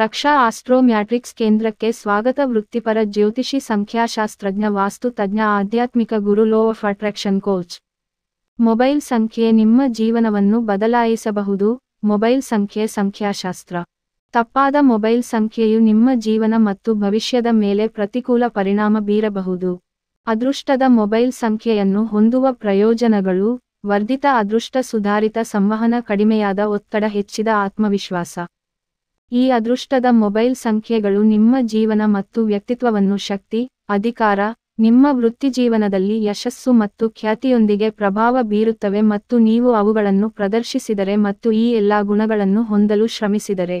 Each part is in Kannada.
ರಕ್ಷಾ ಆಸ್ಟ್ರೋ ಮ್ಯಾಟ್ರಿಕ್ಸ್ ಕೇಂದ್ರಕ್ಕೆ ಸ್ವಾಗತ ವೃತ್ತಿಪರ ಜ್ಯೋತಿಷಿ ಸಂಖ್ಯಾಶಾಸ್ತ್ರಜ್ಞ ವಾಸ್ತು ತಜ್ಞ ಆಧ್ಯಾತ್ಮಿಕ ಗುರು law of attraction coach mobile ಸಂಖ್ಯೆ ನಿಮ್ಮ ಜೀವನವನ್ನು ಬದಲಾಯಿಸಬಹುದು ಮೊಬೈಲ್ ಸಂಖ್ಯೆ ಸಂಖ್ಯಾಶಾಸ್ತ್ರ ತಪ್ಪಾದ ಮೊಬೈಲ್ ಸಂಖ್ಯೆಯು ನಿಮ್ಮ ಜೀವನ ಮತ್ತು ಭವಿಷ್ಯದ ಮೇಲೆ ಪ್ರತಿಕೂಲ ಪರಿಣಾಮ ಬೀರಬಹುದು ಅದೃಷ್ಟದ ಮೊಬೈಲ್ ಸಂಖ್ಯೆಯನ್ನು ಹೊಂದುವ ಪ್ರಯೋಜನಗಳು ವರ್ಧಿತ ಅದೃಷ್ಟ ಸುಧಾರಿತ ಸಂವಹನ ಕಡಿಮೆಯಾದ ಒತ್ತಡ ಹೆಚ್ಚಿದ ಆತ್ಮವಿಶ್ವಾಸ ಈ ಅದೃಷ್ಟದ ಮೊಬೈಲ್ ಸಂಖ್ಯೆಗಳು ನಿಮ್ಮ ಜೀವನ ಮತ್ತು ವ್ಯಕ್ತಿತ್ವವನ್ನು ಶಕ್ತಿ ಅಧಿಕಾರ ನಿಮ್ಮ ವೃತ್ತಿಜೀವನದಲ್ಲಿ ಯಶಸ್ಸು ಮತ್ತು ಖ್ಯಾತಿಯೊಂದಿಗೆ ಪ್ರಭಾವ ಬೀರುತ್ತವೆ ಮತ್ತು ನೀವು ಅವುಗಳನ್ನು ಪ್ರದರ್ಶಿಸಿದರೆ ಮತ್ತು ಈ ಎಲ್ಲಾ ಗುಣಗಳನ್ನು ಹೊಂದಲು ಶ್ರಮಿಸಿದರೆ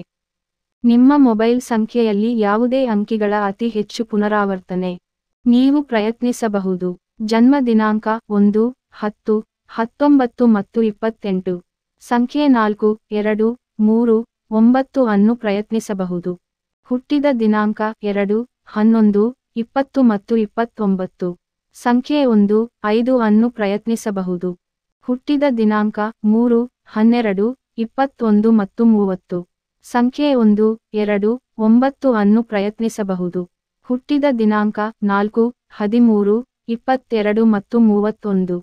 ನಿಮ್ಮ ಮೊಬೈಲ್ ಸಂಖ್ಯೆಯಲ್ಲಿ ಯಾವುದೇ ಅಂಕಿಗಳ ಅತಿ ಹೆಚ್ಚು ಪುನರಾವರ್ತನೆ ನೀವು ಪ್ರಯತ್ನಿಸಬಹುದು ಜನ್ಮ ದಿನಾಂಕ ಒಂದು ಹತ್ತು ಹತ್ತೊಂಬತ್ತು ಮತ್ತು ಇಪ್ಪತ್ತೆಂಟು ಸಂಖ್ಯೆ ನಾಲ್ಕು ಎರಡು ಮೂರು ಒಂಬತ್ತು ಅನ್ನು ಪ್ರಯತ್ನಿಸಬಹುದು ಹುಟ್ಟಿದ ದಿನಾಂಕ ಎರಡು ಹನ್ನೊಂದು ಇಪ್ಪತ್ತು ಮತ್ತು ಇಪ್ಪತ್ತೊಂಬತ್ತು ಸಂಖ್ಯೆ ಒಂದು ಐದು ಅನ್ನು ಪ್ರಯತ್ನಿಸಬಹುದು ಹುಟ್ಟಿದ ದಿನಾಂಕ ಮೂರು ಹನ್ನೆರಡು ಇಪ್ಪತ್ತೊಂದು ಮತ್ತು ಮೂವತ್ತು ಸಂಖ್ಯೆ ಒಂದು ಎರಡು ಒಂಬತ್ತು ಅನ್ನು ಪ್ರಯತ್ನಿಸಬಹುದು ಹುಟ್ಟಿದ ದಿನಾಂಕ ನಾಲ್ಕು ಹದಿಮೂರು ಇಪ್ಪತ್ತೆರಡು ಮತ್ತು ಮೂವತ್ತೊಂದು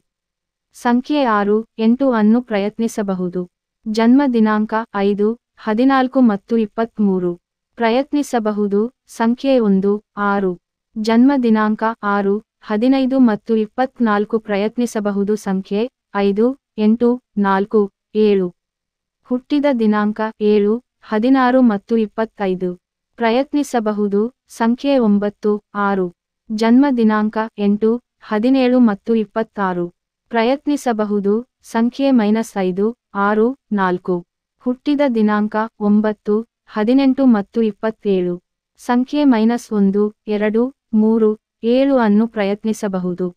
ಸಂಖ್ಯೆ ಆರು ಎಂಟು ಅನ್ನು ಪ್ರಯತ್ನಿಸಬಹುದು ಜನ್ಮ ದಿನಾಂಕ ಐದು ಹದಿನಾಲ್ಕು ಮತ್ತು ಇಪ್ಪತ್ತ್ಮೂರು ಪ್ರಯತ್ನಿಸಬಹುದು ಸಂಖ್ಯೆ ಒಂದು ಆರು ಜನ್ಮ ದಿನಾಂಕ ಆರು ಹದಿನೈದು ಮತ್ತು ಇಪ್ಪತ್ನಾಲ್ಕು ಪ್ರಯತ್ನಿಸಬಹುದು ಸಂಖ್ಯೆ ಐದು ಎಂಟು ನಾಲ್ಕು ಏಳು ಹುಟ್ಟಿದ ದಿನಾಂಕ ಏಳು ಹದಿನಾರು ಮತ್ತು ಇಪ್ಪತ್ತೈದು ಪ್ರಯತ್ನಿಸಬಹುದು ಸಂಖ್ಯೆ ಒಂಬತ್ತು ಆರು ಜನ್ಮ ದಿನಾಂಕ ಎಂಟು ಹದಿನೇಳು ಮತ್ತು ಇಪ್ಪತ್ತಾರು ಪ್ರಯತ್ನಿಸಬಹುದು ಸಂಖ್ಯೆ ಮೈನಸ್ ಐದು ಆರು ನಾಲ್ಕು ಹುಟ್ಟಿದ ದಿನಾಂಕ ಒಂಬತ್ತು ಹದಿನೆಂಟು ಮತ್ತು ಇಪ್ಪತ್ತೇಳು ಸಂಖ್ಯೆ ಮೈನಸ್ ಒಂದು ಎರಡು ಮೂರು ಏಳು ಅನ್ನು ಪ್ರಯತ್ನಿಸಬಹುದು